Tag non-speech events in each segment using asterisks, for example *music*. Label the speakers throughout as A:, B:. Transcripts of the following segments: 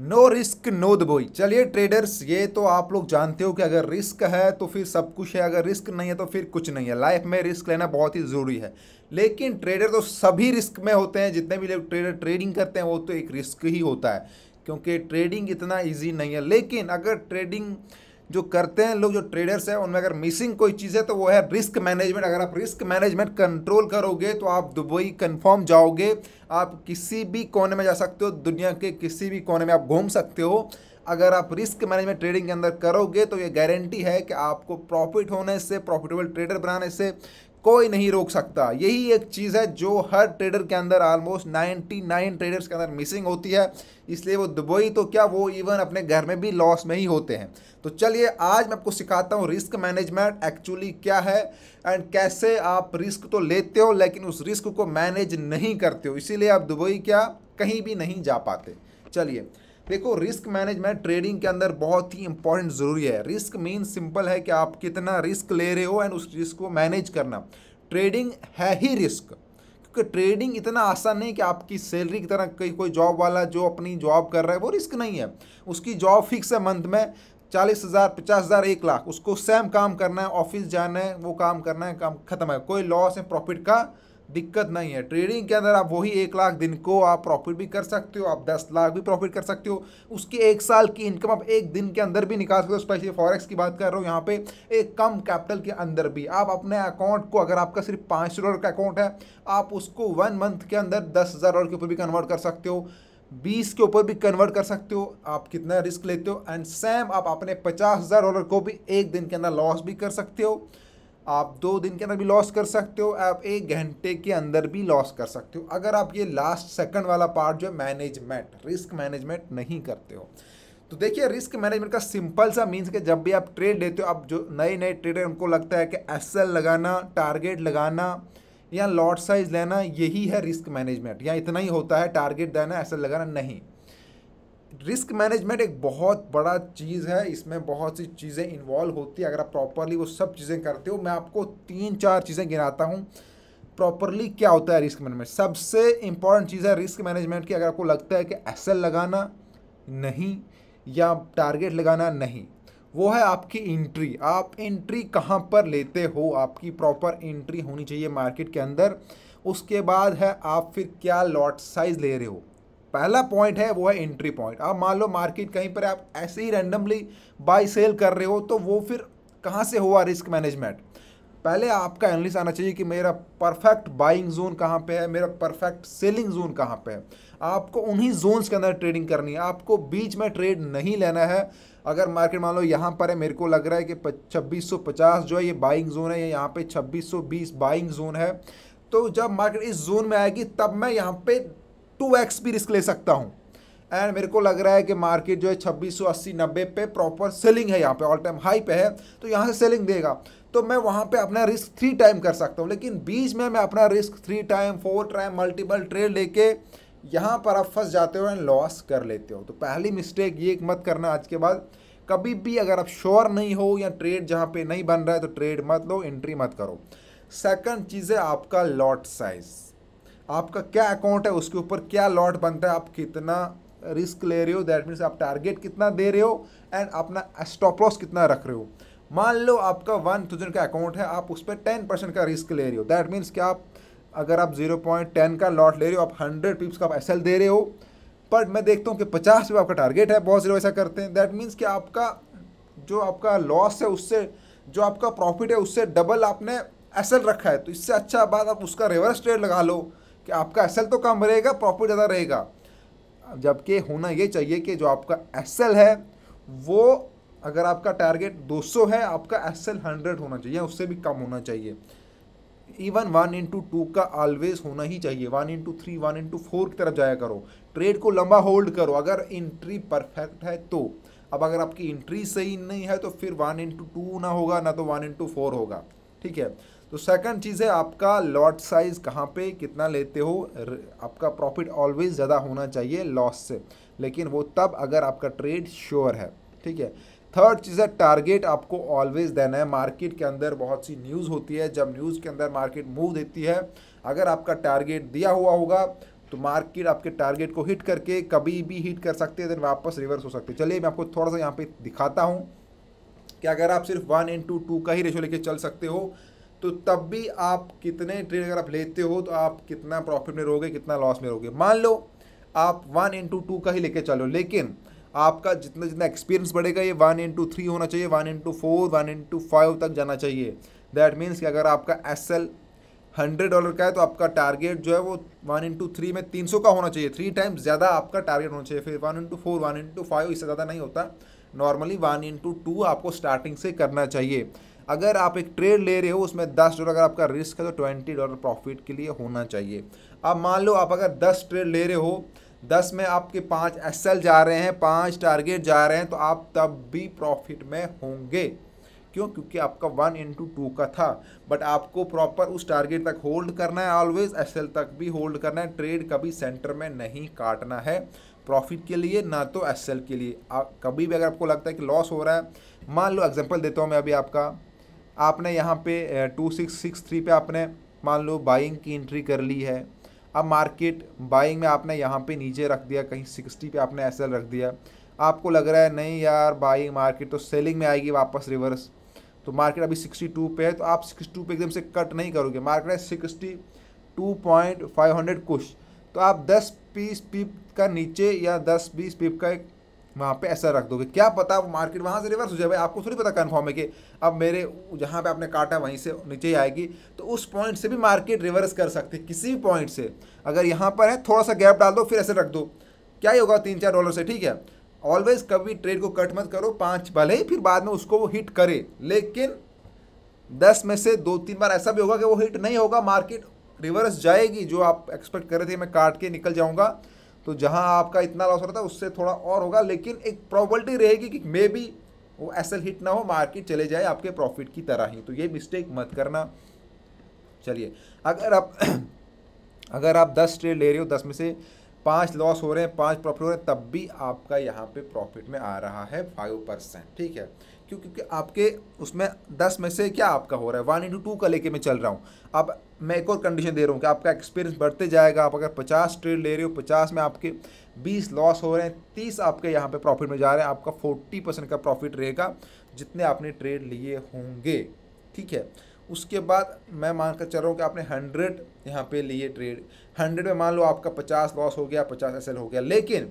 A: no risk no दबोई चलिए traders ये तो आप लोग जानते हो कि अगर रिस्क है तो फिर सब कुछ है अगर रिस्क नहीं है तो फिर कुछ नहीं है लाइफ में रिस्क लेना बहुत ही ज़रूरी है लेकिन ट्रेडर तो सभी रिस्क में होते हैं जितने भी लोग ट्रेडर ट्रेडिंग करते हैं वो तो एक रिस्क ही होता है क्योंकि ट्रेडिंग इतना ईजी नहीं है लेकिन अगर ट्रेडिंग जो करते हैं लोग जो ट्रेडर्स हैं उनमें अगर मिसिंग कोई चीज़ है तो वो है रिस्क मैनेजमेंट अगर आप रिस्क मैनेजमेंट कंट्रोल करोगे तो आप दुबई कंफर्म जाओगे आप किसी भी कोने में जा सकते हो दुनिया के किसी भी कोने में आप घूम सकते हो अगर आप रिस्क मैनेजमेंट ट्रेडिंग के अंदर करोगे तो ये गारंटी है कि आपको प्रॉफिट होने से प्रॉफिटेबल ट्रेडर बनाने से कोई नहीं रोक सकता यही एक चीज़ है जो हर ट्रेडर के अंदर ऑलमोस्ट नाइन्टी नाइन ट्रेडर्स के अंदर मिसिंग होती है इसलिए वो दुबई तो क्या वो इवन अपने घर में भी लॉस में ही होते हैं तो चलिए आज मैं आपको सिखाता हूँ रिस्क मैनेजमेंट एक्चुअली क्या है एंड कैसे आप रिस्क तो लेते हो लेकिन उस रिस्क को मैनेज नहीं करते हो इसीलिए आप दुबई क्या कहीं भी नहीं जा पाते चलिए देखो रिस्क मैनेजमेंट ट्रेडिंग के अंदर बहुत ही इंपॉर्टेंट ज़रूरी है रिस्क मीन सिंपल है कि आप कितना रिस्क ले रहे हो एंड उस रिस्क को मैनेज करना ट्रेडिंग है ही रिस्क क्योंकि ट्रेडिंग इतना आसान नहीं कि आपकी सैलरी की तरह कोई कोई जॉब वाला जो अपनी जॉब कर रहा है वो रिस्क नहीं है उसकी जॉब फिक्स है मंथ में चालीस हज़ार पचास हज़ार एक लाख उसको सेम काम करना है ऑफिस जाना है वो काम करना है काम खत्म है कोई लॉस है प्रॉफिट का दिक्कत नहीं है ट्रेडिंग के अंदर आप वही एक लाख दिन को आप प्रॉफिट भी कर सकते हो आप दस लाख भी प्रॉफिट कर सकते हो उसकी एक साल की इनकम आप एक दिन के अंदर भी निकाल सकते हो स्पेशली फॉरेक्स की बात कर रहा हूँ यहाँ पे एक कम कैपिटल के अंदर भी आप अपने अकाउंट को अगर आपका सिर्फ पाँच सौ डॉलर का अकाउंट है आप उसको वन मंथ के अंदर दस हज़ार डॉलर के ऊपर भी कन्वर्ट कर सकते हो बीस के ऊपर भी कन्वर्ट कर सकते हो आप कितना रिस्क लेते हो एंड सेम आप अपने पचास हज़ार डॉलर को भी एक दिन के अंदर लॉस भी कर सकते हो आप दो दिन के अंदर भी लॉस कर सकते हो आप एक घंटे के अंदर भी लॉस कर सकते हो अगर आप ये लास्ट सेकंड वाला पार्ट जो है मैनेजमेंट रिस्क मैनेजमेंट नहीं करते हो तो देखिए रिस्क मैनेजमेंट का सिंपल सा मीन्स कि जब भी आप ट्रेड लेते हो आप जो नए नए ट्रेडर उनको लगता है कि एस लगाना टारगेट लगाना या लॉट साइज लेना यही है रिस्क मैनेजमेंट या इतना ही होता है टारगेट देना एस लगाना नहीं रिस्क मैनेजमेंट एक बहुत बड़ा चीज़ है इसमें बहुत सी चीज़ें इन्वॉल्व होती है अगर आप प्रॉपरली वो सब चीज़ें करते हो मैं आपको तीन चार चीज़ें गिनाता हूँ प्रॉपरली क्या होता है रिस्क मैनेजमेंट सबसे इंपॉर्टेंट चीज़ है रिस्क मैनेजमेंट की अगर आपको लगता है कि एस लगाना नहीं या टारगेट लगाना नहीं वो है आपकी एंट्री आप इंट्री कहाँ पर लेते हो आपकी प्रॉपर एंट्री होनी चाहिए मार्केट के अंदर उसके बाद है आप फिर क्या लॉट साइज़ ले रहे हो पहला पॉइंट है वो है एंट्री पॉइंट अब मान लो मार्केट कहीं पर आप ऐसे ही रैंडमली बाई सेल कर रहे हो तो वो फिर कहाँ से हुआ रिस्क मैनेजमेंट पहले आपका एनालिस आना चाहिए कि मेरा परफेक्ट बाइंग जोन कहाँ पे है मेरा परफेक्ट सेलिंग जोन कहाँ पे है आपको उन्हीं जोन्स के अंदर ट्रेडिंग करनी है आपको बीच में ट्रेड नहीं लेना है अगर मार्केट मान लो यहाँ पर है मेरे को लग रहा है कि छब्बीस जो है ये बाइंग जोन है यहाँ पे 2620 बाइंग जोन है तो जब मार्केट इस जोन में आएगी तब मैं यहाँ पे टू एक्स भी रिस्क ले सकता हूँ एंड मेरे को लग रहा है कि मार्केट जो है छब्बीस सौ अस्सी नब्बे पे प्रॉपर सेलिंग है यहाँ पे ऑल टाइम हाई पे है तो यहाँ से सेलिंग देगा तो मैं वहाँ पे अपना रिस्क थ्री टाइम कर सकता हूँ लेकिन बीच में मैं अपना risk three time four time multiple trade लेके यहाँ पर आप फंस जाते हो एंड लॉस कर लेते हो तो पहली मिस्टेक ये मत करना आज के बाद कभी भी अगर आप श्योर नहीं हो या ट्रेड जहाँ पे नहीं बन रहा है तो ट्रेड मत लो एंट्री मत करो सेकेंड चीज़ है आपका लॉट साइज़ आपका क्या अकाउंट है उसके ऊपर क्या लॉट बनता है आप कितना रिस्क ले रहे हो दैट मीन्स आप टारगेट कितना दे रहे हो एंड अपना स्टॉप लॉस कितना रख रहे हो मान लो आपका वन थाउजेंड का अकाउंट है आप उस पर टेन परसेंट का रिस्क ले रहे हो दैट मीन्स कि आप अगर आप जीरो पॉइंट टेन का लॉट ले रहे हो आप हंड्रेड पीप्स का आप एस दे रहे हो पर मैं देखता हूँ कि पचास रुपये आपका टारगेट है बहुत से लोग ऐसा करते हैं दैट मीन्स कि आपका जो आपका लॉस है उससे जो आपका प्रॉफिट है उससे डबल आपने एस एल रखा है तो इससे अच्छा बात आप उसका रिवर्स ट्रेड लगा लो कि आपका एस तो कम रहेगा प्रॉफिट ज़्यादा रहेगा जबकि होना ये चाहिए कि जो आपका एस है वो अगर आपका टारगेट 200 है आपका एस एल हंड्रेड होना चाहिए उससे भी कम होना चाहिए इवन वन इंटू टू का ऑलवेज होना ही चाहिए one into three one into four की तरफ जाया करो ट्रेड को लंबा होल्ड करो अगर इंट्री परफेक्ट है तो अब अगर आपकी इंट्री सही नहीं है तो फिर वन इंटू टू ना होगा ना तो वन इंटू फोर होगा ठीक है तो सेकंड चीज़ है आपका लॉट साइज़ कहाँ पे कितना लेते हो आपका प्रॉफिट ऑलवेज ज़्यादा होना चाहिए लॉस से लेकिन वो तब अगर आपका ट्रेड श्योर है ठीक है थर्ड चीज़ है टारगेट आपको ऑलवेज देना है मार्केट के अंदर बहुत सी न्यूज़ होती है जब न्यूज़ के अंदर मार्केट मूव देती है अगर आपका टारगेट दिया हुआ होगा तो मार्केट आपके टारगेट को हिट करके कभी भी हिट कर सकते हैं देन वापस रिवर्स हो सकते हैं चलिए मैं आपको थोड़ा सा यहाँ पे दिखाता हूँ कि अगर आप सिर्फ वन इंटू टू का ही रेशो लेके चल सकते हो तो तब भी आप कितने ट्रेड अगर आप लेते हो तो आप कितना प्रॉफिट में रहोगे कितना लॉस में रहोगे मान लो आप वन इंटू टू का ही लेके चलो लेकिन आपका जितना जितना एक्सपीरियंस बढ़ेगा ये वन इंटू थ्री होना चाहिए one into four one into five तक जाना चाहिए दैट मीन्स कि अगर आपका एस एल हंड्रेड डॉलर का है तो आपका टारगेट जो है वो वन इंटू थ्री में तीन सौ का होना चाहिए थ्री टाइम्स ज़्यादा आपका टारगेट होना चाहिए फिर one into four one into five इससे ज़्यादा नहीं होता नॉर्मली वन इंटू टू आपको स्टार्टिंग से करना चाहिए अगर आप एक ट्रेड ले रहे हो उसमें दस डॉलर अगर आपका रिस्क है तो ट्वेंटी डॉलर प्रॉफिट के लिए होना चाहिए अब मान लो आप अगर दस ट्रेड ले रहे हो दस में आपके पाँच एस जा रहे हैं पाँच टारगेट जा रहे हैं तो आप तब भी प्रॉफिट में होंगे क्यों क्योंकि आपका वन इंटू टू का था बट आपको प्रॉपर उस टारगेट तक होल्ड करना है ऑलवेज एस तक भी होल्ड करना है ट्रेड कभी सेंटर में नहीं काटना है प्रॉफिट के लिए ना तो एस के लिए आप कभी भी अगर आपको लगता है कि लॉस हो रहा है मान लो एग्जाम्पल देता हूँ मैं अभी आपका आपने यहाँ पे टू सिक्स सिक्स थ्री पे आपने मान लो बाइंग की एंट्री कर ली है अब मार्केट बाइंग में आपने यहाँ पे नीचे रख दिया कहीं सिक्सटी पे आपने एस रख दिया आपको लग रहा है नहीं यार बाइंग मार्केट तो सेलिंग में आएगी वापस रिवर्स तो मार्केट अभी सिक्सटी टू पे है तो आप सिक्सटी टू पे एकदम से कट नहीं करोगे मार्केट है sixty two point five hundred कुछ तो आप दस पीस पिप का नीचे या दस बीस पिप का एक वहाँ पे ऐसा रख दोगे क्या पता मार्केट वहाँ से रिवर्स हो जाए भाई आपको थोड़ी पता कन्फर्म है कि अब मेरे जहाँ पे आपने काटा वहीं से नीचे ही आएगी तो उस पॉइंट से भी मार्केट रिवर्स कर सकते किसी भी पॉइंट से अगर यहाँ पर है थोड़ा सा गैप डाल दो फिर ऐसे रख दो क्या ही होगा तीन चार डॉलर से ठीक है ऑलवेज कभी ट्रेड को कट मत करो पाँच भले ही फिर बाद में उसको वो हिट करे लेकिन दस में से दो तीन बार ऐसा भी होगा कि वो हिट नहीं होगा मार्केट रिवर्स जाएगी जो आप एक्सपेक्ट कर रहे थे मैं काट के निकल जाऊँगा तो जहां आपका इतना लॉस हो रहा था उससे थोड़ा और होगा लेकिन एक प्रॉबलिटी रहेगी कि मे बी वो एसल हिट ना हो मार्केट चले जाए आपके प्रॉफिट की तरह ही तो ये मिस्टेक मत करना चलिए अगर आप *clears throat* अगर आप दस ट्रेड ले रहे हो दस में से पाँच लॉस हो रहे हैं पाँच प्रॉफिट हो रहे हैं तब भी आपका यहाँ पे प्रॉफिट में आ रहा है फाइव परसेंट ठीक है क्यों क्योंकि आपके उसमें दस में से क्या आपका हो रहा है वन इंटू टू का लेके मैं चल रहा हूँ अब मैं एक और कंडीशन दे रहा हूँ कि आपका एक्सपीरियंस बढ़ते जाएगा आप अगर पचास ट्रेड ले रहे हो पचास में आपके बीस लॉस हो रहे हैं तीस आपके यहाँ पर प्रॉफिट में जा रहे हैं आपका फोर्टी परसेंट का प्रॉफिट रहेगा जितने आपने ट्रेड लिए होंगे ठीक है उसके बाद मैं मानकर चल रहा हूँ कि आपने हंड्रेड यहाँ पे लिए ट्रेड हंड्रेड में मान लो आपका पचास लॉस हो गया पचास एस हो गया लेकिन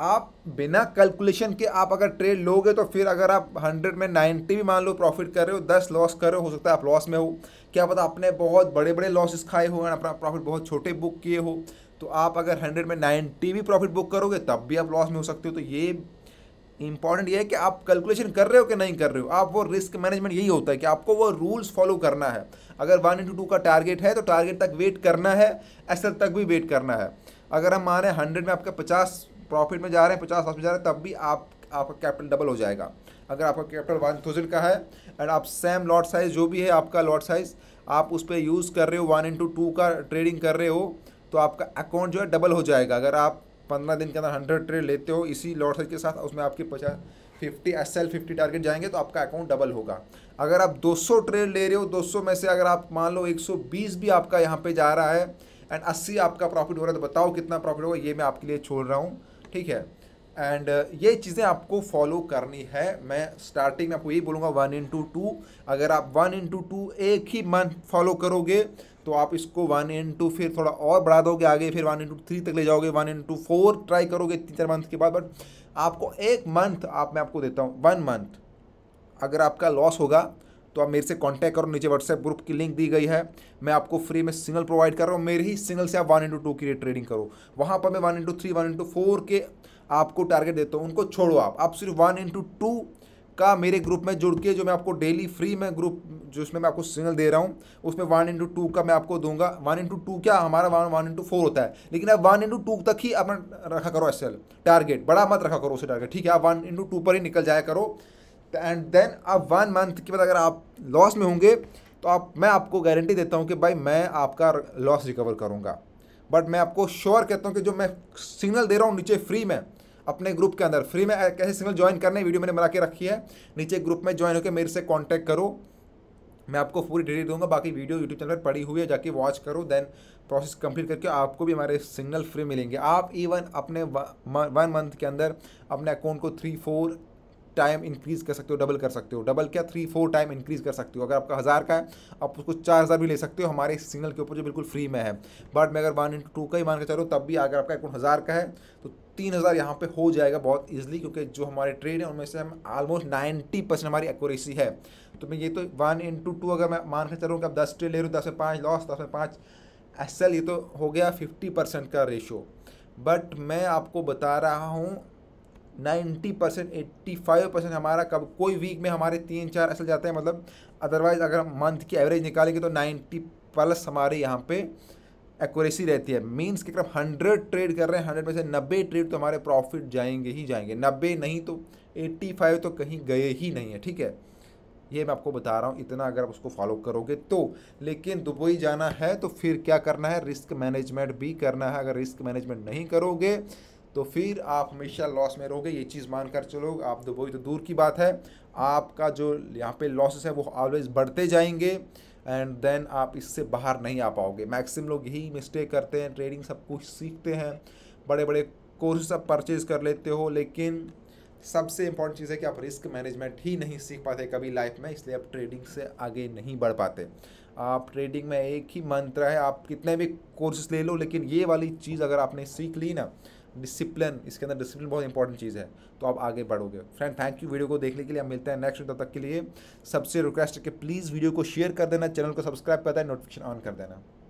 A: आप बिना कैलकुलेशन के आप अगर ट्रेड लोगे तो फिर अगर आप हंड्रेड में नाइन्टी भी मान लो प्रॉफिट कर रहे हो दस लॉस कर रहे हो हो सकता है आप लॉस में हो क्या पता आपने बहुत बड़े बड़े लॉसेस खाए हो और अपना प्रॉफिट बहुत छोटे बुक किए हो तो आप अगर हंड्रेड में नाइन्टी भी प्रॉफिट बुक करोगे तब भी आप लॉस में हो सकते हो तो ये इंपॉर्टेंट ये है कि आप कैलकुलेशन कर रहे हो कि नहीं कर रहे हो आप वो रिस्क मैनेजमेंट यही होता है कि आपको वो रूल्स फॉलो करना है अगर वन इंटू टू का टारगेट है तो टारगेट तक वेट करना है एसर तक भी वेट करना है अगर हम माने हंड्रेड में आपका पचास प्रॉफिट में जा रहे हैं पचास लॉस में जा रहे हैं तब भी आप आपका कैपिटल डबल हो जाएगा अगर आपका कैपिटल वन थाउजेंड का है एंड आप सेम लॉट साइज़ जो भी है आपका लॉट साइज़ आप उस पर यूज़ कर रहे हो वन इंटू टू का ट्रेडिंग कर रहे हो तो आपका अकाउंट जो है डबल हो जाएगा अगर आप पंद्रह दिन के अंदर हंड्रेड ट्रेड लेते हो इसी लॉटरी के साथ उसमें आपके पचास fifty S L fifty target जाएंगे तो आपका अकाउंट डबल होगा अगर आप 200 ट्रेड ले रहे हो 200 में से अगर आप मान लो 120 भी आपका यहाँ पे जा रहा है एंड 80 आपका प्रॉफिट हो रहा है तो बताओ कितना प्रॉफिट होगा ये मैं आपके लिए छोड़ रहा हूँ ठीक है एंड uh, ये चीज़ें आपको फॉलो करनी है मैं स्टार्टिंग में आपको यही बोलूँगा वन इंटू टू अगर आप वन इंटू टू एक ही मंथ फॉलो करोगे तो आप इसको वन इंटू फिर थोड़ा और बढ़ा दोगे आगे फिर वन इंटू थ्री तक ले जाओगे वन इंटू फोर ट्राई करोगे तीन चार मंथ के बाद बट आपको एक मंथ आप मैं आपको देता हूँ वन मंथ अगर आपका लॉस होगा तो आप मेरे से कांटेक्ट करो नीचे व्हाट्सएप ग्रुप की लिंक दी गई है मैं आपको फ्री में सिग्नल प्रोवाइड कर रहा हूँ मेरे ही सिग्नल से आप वन इंटू टू की लिए ट्रेडिंग करो वहाँ पर मैं one into three one into four के आपको टारगेट देता हूँ उनको छोड़ो आप आप सिर्फ वन इंटू टू का मेरे ग्रुप में जुड़ के जो मैं आपको डेली फ्री में ग्रुप जो उसमें मैं आपको सिग्नल दे रहा हूँ उसमें वन इंटू टू का मैं आपको दूंगा वन इंटू टू क्या हमारा वन वन इंटू फोर होता है लेकिन आप वन इंटू टू तक ही अपना रखा करो एसएल टारगेट बड़ा मत रखा करो उसे टारगेट ठीक है आप वन इंटू टू पर ही निकल जाया करो एंड देन आप वन मंथ के बाद अगर आप लॉस में होंगे तो आप मैं आपको गारंटी देता हूँ कि भाई मैं आपका लॉस रिकवर करूँगा बट मैं आपको श्योर कहता हूँ कि जो मैं सिग्नल दे रहा हूँ नीचे फ्री में अपने ग्रुप के अंदर फ्री में कैसे सिग्नल ज्वाइन करने वीडियो मैंने बना के रखी है नीचे ग्रुप में ज्वाइन होकर मेरे से कॉन्टैक्ट करो मैं आपको पूरी डिटेल दूंगा बाकी वीडियो यूट्यूब चैनल पर पड़ी हुई है जाके वॉच करो देन प्रोसेस कंप्लीट करके आपको भी हमारे सिग्नल फ्री मिलेंगे आप इवन अपने वन मंथ के अंदर अपने अकाउंट को थ्री फोर टाइम इंक्रीज़ कर सकते हो डबल कर सकते हो डबल क्या थ्री फोर टाइम इंक्रीज़ कर सकते हो अगर आपका हज़ार का है आप उसको चार हज़ार भी ले सकते हो हमारे इस सिग्नल के ऊपर जो बिल्कुल फ्री में है बट मैं अगर वन इंटू टू का ही मान के चलो तब भी अगर आपका अकाउंट हज़ार का है तो तीन हज़ार यहाँ पर हो जाएगा बहुत ईजिली क्योंकि जो हमारे ट्रेड है उनमें से हम आलमोस्ट नाइन्टी परसेंट हमारी एक्यूरेसी है तो मैं ये तो वन इंटू टू अगर मैं मान के चलूँ कि आप दस ट्रेड ले रहे हो दस में पाँच लॉस दस में पाँच एस ये तो हो गया फिफ्टी परसेंट का रेशो बट मैं आपको बता रहा हूँ ninety percent eighty five percent हमारा कब कोई वीक में हमारे तीन चार असल जाते हैं मतलब अदरवाइज़ अगर हम मंथ की एवरेज निकालेंगे तो नाइन्टी प्लस हमारे यहाँ पे एक्यूरेसी रहती है मीन्स के करीब हंड्रेड ट्रेड कर रहे हैं हंड्रेड में से नब्बे ट्रेड तो हमारे प्रॉफिट जाएंगे ही जाएंगे नब्बे नहीं तो एट्टी फाइव तो कहीं गए ही नहीं है ठीक है ये मैं आपको बता रहा हूँ इतना अगर आप उसको फॉलो करोगे तो लेकिन दुबई जाना है तो फिर क्या करना है रिस्क मैनेजमेंट भी करना है अगर रिस्क मैनेजमेंट नहीं करोगे तो फिर आप हमेशा लॉस में रहोगे ये चीज़ मानकर चलो आप तो वही तो दूर की बात है आपका जो यहाँ पे लॉसेस है वो ऑलवेज बढ़ते जाएंगे एंड देन आप इससे बाहर नहीं आ पाओगे मैक्सिमम लोग यही मिस्टेक करते हैं ट्रेडिंग सब कुछ सीखते हैं बड़े बड़े कोर्स सब परचेज कर लेते हो लेकिन सबसे इम्पॉर्टेंट चीज़ है कि आप रिस्क मैनेजमेंट ही नहीं सीख पाते कभी लाइफ में इसलिए आप ट्रेडिंग से आगे नहीं बढ़ पाते आप ट्रेडिंग में एक ही मंत्र है आप कितने भी कोर्सेस ले लो लेकिन ये वाली चीज़ अगर आपने सीख ली ना डिसिप्लिन इसके अंदर डिसिप्लिन बहुत इंपॉर्टेंट चीज़ है तो आप आगे बढ़ोगे फ्रेंड थैंक यू वीडियो को देखने के लिए हम मिलते हैं नेक्स्ट वीडियो तक के लिए सबसे रिक्वेस्ट है कि प्लीज़ वीडियो को शेयर कर देना चैनल को सब्सक्राइब कर देना नोटिफिकेशन ऑन कर देना